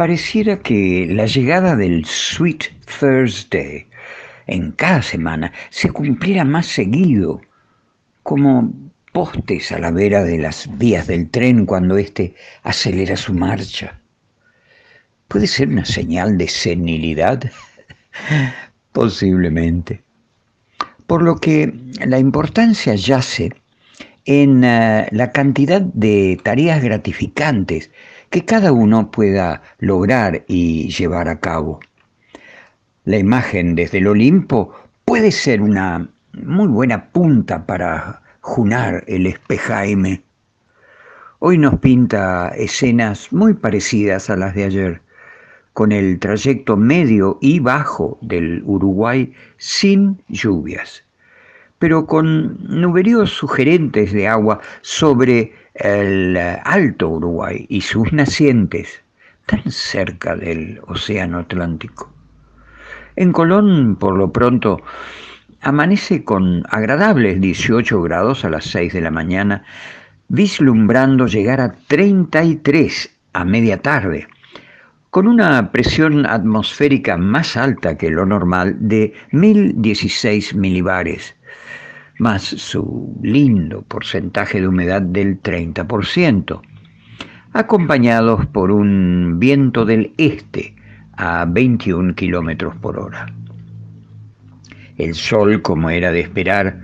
pareciera que la llegada del Sweet Thursday en cada semana se cumpliera más seguido, como postes a la vera de las vías del tren cuando éste acelera su marcha. ¿Puede ser una señal de senilidad? Posiblemente. Por lo que la importancia yace en eh, la cantidad de tareas gratificantes que cada uno pueda lograr y llevar a cabo. La imagen desde el Olimpo puede ser una muy buena punta para junar el espejaime. Hoy nos pinta escenas muy parecidas a las de ayer, con el trayecto medio y bajo del Uruguay sin lluvias pero con nuberíos sugerentes de agua sobre el Alto Uruguay y sus nacientes, tan cerca del Océano Atlántico. En Colón, por lo pronto, amanece con agradables 18 grados a las 6 de la mañana, vislumbrando llegar a 33 a media tarde, con una presión atmosférica más alta que lo normal de 1016 milibares más su lindo porcentaje de humedad del 30%, acompañados por un viento del este a 21 kilómetros por hora. El sol, como era de esperar,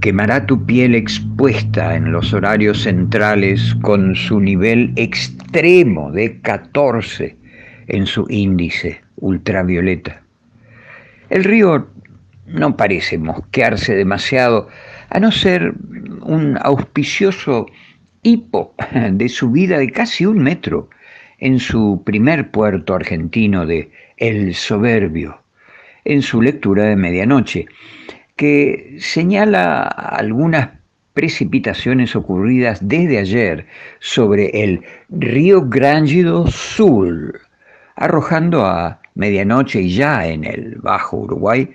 quemará tu piel expuesta en los horarios centrales con su nivel extremo de 14 en su índice ultravioleta. El río no parece mosquearse demasiado, a no ser un auspicioso hipo de subida de casi un metro en su primer puerto argentino de El Soberbio, en su lectura de medianoche, que señala algunas precipitaciones ocurridas desde ayer sobre el río Grángido Sur, arrojando a medianoche y ya en el Bajo Uruguay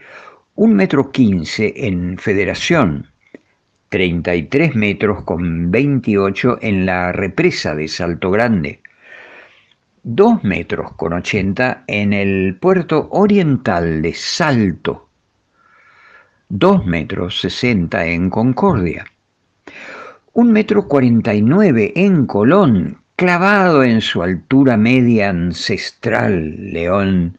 un metro quince en Federación, 33 metros con 28 en la represa de Salto Grande, 2 metros con ochenta en el puerto oriental de Salto, dos metros sesenta en Concordia, un metro nueve en Colón, clavado en su altura media ancestral, León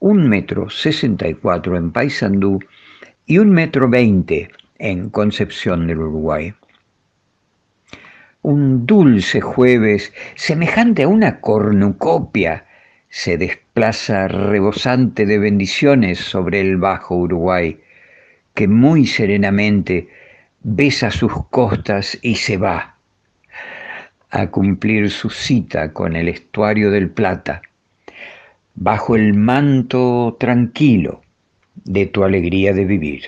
un metro sesenta y cuatro en Paysandú y un metro veinte en Concepción del Uruguay. Un dulce jueves, semejante a una cornucopia, se desplaza rebosante de bendiciones sobre el bajo Uruguay, que muy serenamente besa sus costas y se va a cumplir su cita con el estuario del Plata bajo el manto tranquilo de tu alegría de vivir.